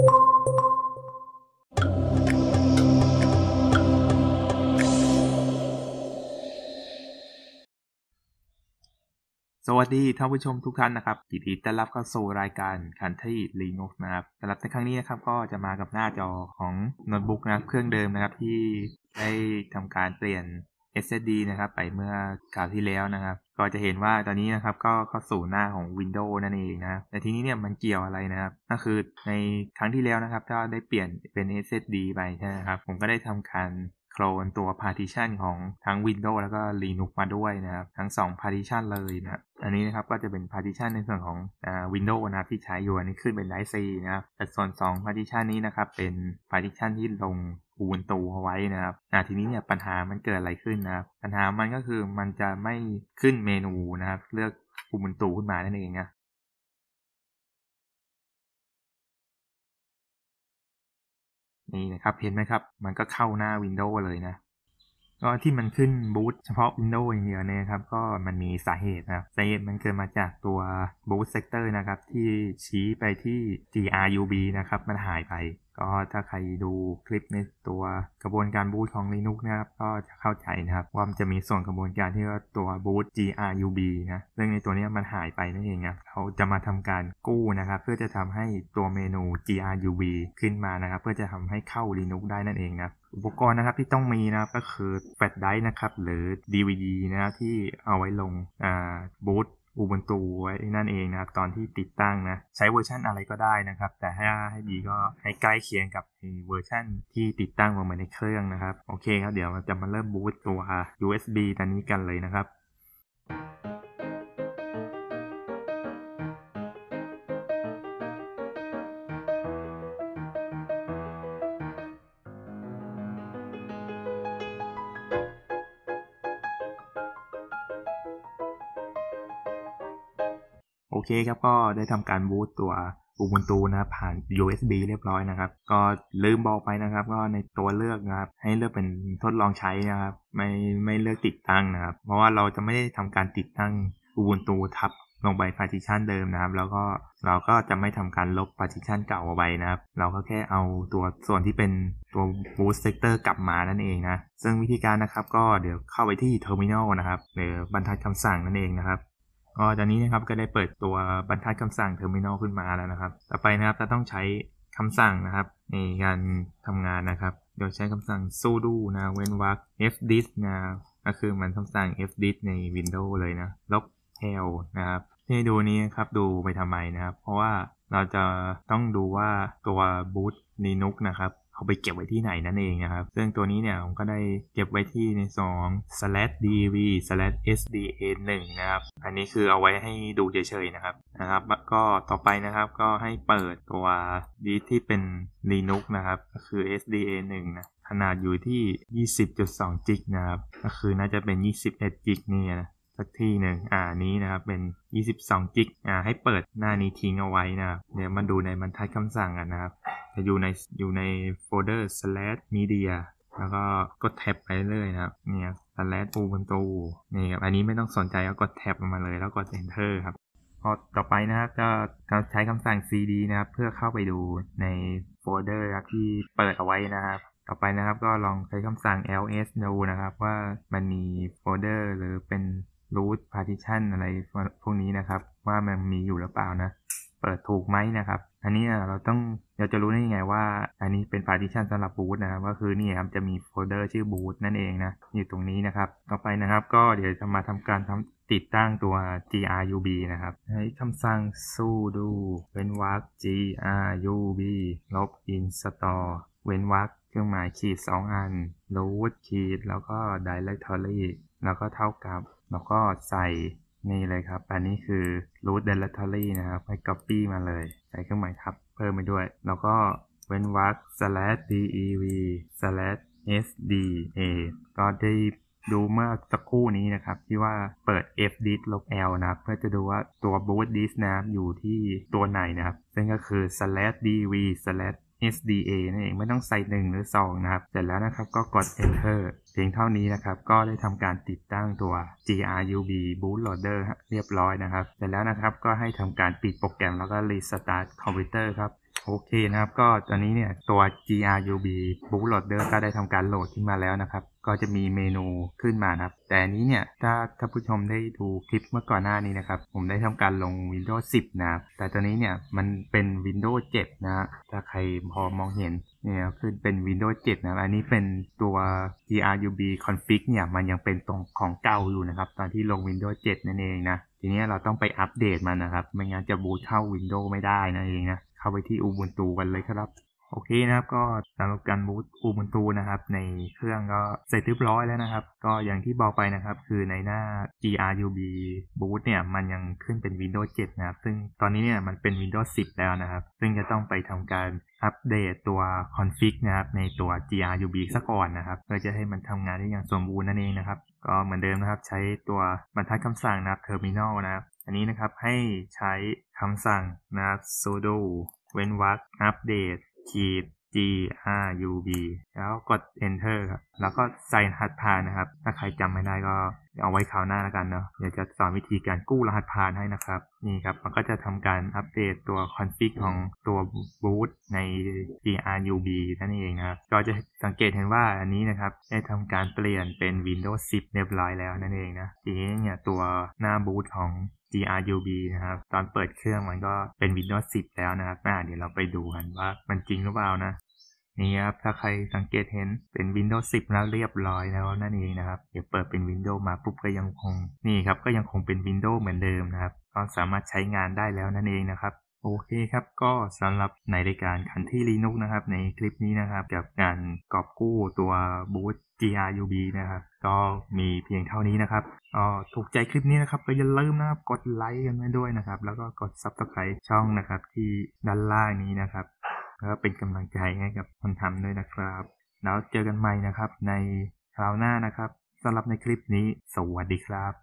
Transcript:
สวัสดีท่านผู้ชมทุกท่านนะครับยินดีต้อนรับเข้าสู่รายการคันที่ลี i n u นะครับสำหรับในครั้งนี้นะครับ ก็จะมากับหน้าจอของโน้ตบุ๊กนะครับเครื่องเดิมนะครับที่ได้ทำการเปลี่ยน SSD นะครับ ไปเมื่อคราวที่แล้วนะครับ ก็จะเห็นว่าตอนนี้นะครับ ก็เข้าสู่หน้าของ Windows นั่นเองนะแต่ทีนี้เนี่ยมันเกี่ยวอะไรนะครับ ก็คือในครั้งที่แล้วนะครับก็ได้เปลี่ยนเป็น SSD ไปใช่ไหมครับ ผมก็ได้ทำการโคลนตัว partition ของทั้ง Windows แล้วก็ Linux มาด้วยนะครับ ทั้ง 2 partition เลยนะ อันนี้นะครับก็จะเป็น partition ในส่วนของอ่า Windows นะที่ใช้อยู่อันนี้ขึ้นเป็นไดซ C นะครับแต่ส่วน 2 partition นี้นะครับเป็น partition ที่ลง u ู u ต t u เอาไว้นะครับทีนี้เนี่ยปัญหามันเกิดอะไรขึ้นนะครับ ปัญหามันก็คือมันจะไม่ขึ้นเมนูนะครับ เลือก u ู u ต t u ขึ้นมานั่นเองนะนี่นะครับ เห็นไหมครับ มันก็เข้าหน้า Windows เลยนะ ก็ที่มันขึ้นบูตเฉพาะ Windows อย่างเดียวเนี่ยครับ ก็มันมีสาเหตุนะครับ สาเหตุมันเกิดมาจากตัว Boot Sector นะครับ ที่ชี้ไปที่ GRUB นะครับ มันหายไปก็ถ้าใครดูคลิปในตัวกระบวนการบูตของ Linux นะครับก็จะเข้าใจนะครับว่ามันจะมีส่วนกระบวนการที่ว่าตัวบูต GRUB นะซึ่งในตัวนี้มันหายไปนั่นเองนะเขาจะมาทำการกู้นะครับ เพื่อจะทำให้ตัวเมนู GRUB ขึ้นมานะครับเพื่อจะทำให้เข้า Linux ได้นั่นเองนะอุปกรณ์นะครับที่ต้องมีนะก็คือแฟลชไดร์นะครับหรือ DVD นะที่เอาไว้ลงบูตอุบัต t วไว้นั่นเองนะครับตอนที่ติดตั้งนะ ใช้เวอร์ชันอะไรก็ได้นะครับ แต่ให้ให้ดีก็ให้ใกล้เคียงกับเวอร์ชันที่ติดตั้งลงมาในเครื่องนะครับ โอเคครับ เดี๋ยวจะมาเริ่มบูตตัว USB ตอนนี้กันเลยนะครับอเคครับก็ได้ทำการบูตตัวอุบุนตูนะผ่าน USB เรียบร้อยนะครับ ก็ลืมบอกไปนะครับก็ในตัวเลือกนะครับ ให้เลือกเป็นทดลองใช้นะครับไม่ไม่เลือกติดตั้งนะครับ เพราะว่าเราจะไม่ได้ทำการติดตั้งอุบุนตูทับลงไปพาร์ติชันเดิมนะครับแล้วก็เราก็จะไม่ทำการลบพาร์ติชันเก่าเอาไปนะครับเราก็แค่เอาตัวส่วนที่เป็นตัว boot sector กลับมานั่นเองนะซึ่งวิธีการนะครับก็เดี๋ยวเข้าไปที่ terminal นะครับหรือบรรทัดคำสั่งนั่นเองนะครับ็ตอนนี้นะครับ ก็ได้เปิดตัวบรรทัดคำสั่งเทอร์มินอลขึ้นมาแล้วนะครับ ต่อไปนะครับจะต้องใช้คำสั่งนะครับ ในการทำงานนะครับ โดยใช้คำสั่ง sudo นะ เว้นวรรค f d i s นะก็คือมันคำสั่ง f d i s ใน Windows เลยนะ log tail นะครับที่ดูนี้ครับ ดูไปทำไมนะครับ เพราะว่าเราจะต้องดูว่าตัว boot linux นะครับเอาไปเก็บไว้ที่ไหนนั่นเองนะครับซึ่งตัวนี้เนี่ย ผมก็ได้เก็บไว้ที่ในสอง slash dv slash sda 1นะครับ อันนี้คือเอาไว้ให้ดูเฉยๆนะครับ นะครับก็ต่อไปนะครับก็ให้เปิดตัวดีที่เป็น linux นะครับ ก็คือ sda 1นะ ขนาดอยู่ที่ 20.2 จิกนะครับ ก็คือน่าจะเป็น 21 จิกนี่นะักทีหนึ่งอ่านี้นะครับ เป็น22กิกอ่าให้เปิดหน้านี้ทิ้งเอาไว้นะครับเดี๋ยวมาดูในบรรทัดคำสั่งกันนะครับ จะอยู่ใน อยู่ในโฟลเดอร์ slash media แล้วก็กดแท็บไปเรื่อยนะครับ เนี่ย slash ubuntu นี่ครับ อันนี้ไม่ต้องสนใจ ก็กดแท็บมาเลยแล้วกด enter ครับพอต่อไปนะครับจะใช้คำสั่ง cd นะครับ เพื่อเข้าไปดูในโฟลเดอร์ที่เปิดเอาไว้นะครับ ต่อไปนะครับ ก็ลองใช้คำสั่ง ls ดูนะครับ ว่ามันมีโฟลเดอร์หรือเป็นรูทพาร์ติชันอะไรพวกนี้นะครับว่ามันมีอยู่หรือเปล่านะ เปิดถูกไหมนะครับ อันนี้เราต้องเราจะรู้ได้ยังไงว่า อันนี้เป็นพาร์ติชันสำหรับบูทนะครับก็คือนี่ครับจะมีโฟลเดอร์ชื่อบูทนั่นเองนะ อยู่ตรงนี้นะครับ ต่อไปนะครับ ก็เดี๋ยวจะมาทำการทาติดตั้งตัว grub นะครับใช้คำสั่ง sudo เว้นวรรค grub ลบ install เว้นวรรคเครื่องหมายขีด 2 อัน root ขีดแล้วก็ directory แล้วก็เท่ากับแล้วก็ใส่นี่เลยครับ อันนี้คือ root directory นะครับให้ copy มาเลย ใส่เครื่องหมายทับ เพิ่มไปด้วย แล้วก็เว้นวรรค slash dev slash sda ก็ได้ดูเมื่อสักครู่นี้นะครับ ที่ว่าเปิด f d i s ลบ l นะ เพื่อจะดูว่าตัว boot disk นะ อยู่ที่ตัวไหนนะครับ ซึ่งก็คือ slash dv slash SDA นั่นเองไม่ต้องใส่ 1 หรือ 2 นะครับ เสร็จแล้วนะครับก็กด enter เพียงเท่านี้นะครับ ก็ได้ทำการติดตั้งตัว GRUB bootloader เรียบร้อยนะครับเสร็จแล้วนะครับก็ให้ทำการปิดโปรแกรมแล้วก็ restart คอมพิวเตอร์ครับโอเคนะครับ ก็ตอนนี้เนี่ยตัว GRUB bootloader ก็ได้ทำการโหลดขึ้นมาแล้วนะครับก็จะมีเมนูขึ้นมานะครับแต่นี้เนี่ยถ้าท่านผู้ชมได้ดูคลิปเมื่อก่อนหน้านี้นะครับผมได้ทำการลง Windows 10นะครับแต่ตอนนี้เนี่ยมันเป็น Windows 7นะถ้าใครพอมองเห็นเนี่ยคือเป็น Windows 7นะอันนี้เป็นตัว grub config เนี่ยมันยังเป็นตรงของเก่าอยู่นะครับตอนที่ลง Windows 7 นั่นเองนะทีนี้เราต้องไปอัปเดตมันนะครับไม่งั้นจะบูทเข้า Windows ไม่ได้นั่นเองนะเข้าไปที่ Ubuntu กันเลยครับโอเคนะครับก็สำหรับการบูตอูบุนตูนะครับในเครื่องก็เสร็จเรียบร้อยแล้วนะครับ ก็อย่างที่บอกไปนะครับคือในหน้า GRUB boot เนี่ย มันยังขึ้นเป็น Windows 7 นะครับซึ่งตอนนี้เนี่ย มันเป็น Windows 10 แล้วนะครับ ซึ่งจะต้องไปทำการอัปเดตตัวคอนฟิกนะครับ ในตัว GRUB ซะก่อนนะครับ เพื่อจะให้มันทำงานได้อย่างสมบูรณ์นั่นเองนะครับ ก็เหมือนเดิมนะครับ ใช้ตัวบรรทัดคำสั่งนะครับ terminal นะครับอันนี้นะครับให้ใช้คำสั่งนะครับ sudo เว้นวรรคอัปเดตีด G R U B แล้วกด Enter ครับ แล้วก็ใส่รหัสผ่านนะครับ ถ้าใครจำไม่ได้ก็เอาไว้คราวหน้าแล้วกันเนาะ เดี๋ยวจะสอนวิธีการกู้รหัสผ่านให้นะครับ นี่ครับ มันก็จะทำการอัปเดตตัวคอนฟิกของตัวบูตใน G R U B นั่นเองนะครับ ก็จะสังเกตเห็นว่าอันนี้นะครับ ได้ทำการเปลี่ยนเป็น Windows 10เรียบร้อยแล้วนั่นเองนะทีนี้เนี่ยตัวหน้าบูตของ GRUB นะครับ ตอนเปิดเครื่องมันก็เป็น Windows 10 แล้วนะครับอ่เดี๋ยวเราไปดูกันว่ามันจริงหรือเปล่านะนี่ครับ ถ้าใครสังเกตเห็นเป็น Windows 10 แล้วเรียบร้อยแล้วนั่นเองนะครับเดี๋ยวเปิดเป็น Windows มาปุ๊บก็ยังคง นี่ครับ ก็ยังคงเป็น Windows เหมือนเดิมนะครับ ก็สามารถใช้งานได้แล้วนั่นเองนะครับโอเคครับก็สำหรับในรายการคันที่ลีนุกนะครับในคลิปนี้นะครับกับการกอบกู้ตัวบูธ GRUB นะครับ ก็มีเพียงเท่านี้นะครับกอถูกใจคลิปนี้นะครับก็อย่าลืมนะครับกดไลค์กันด้วยนะครับ แล้วก็กด s u b s c r i b ์ช่องนะครับที่ด้านล่างนี้นะครับแล้วเป็นกำลังใจให้กับคนทำด้วยนะครับ แล้วเจอกันใหม่นะครับในคราวหน้านะครับสำหรับในคลิปนี้สวัสดีครับ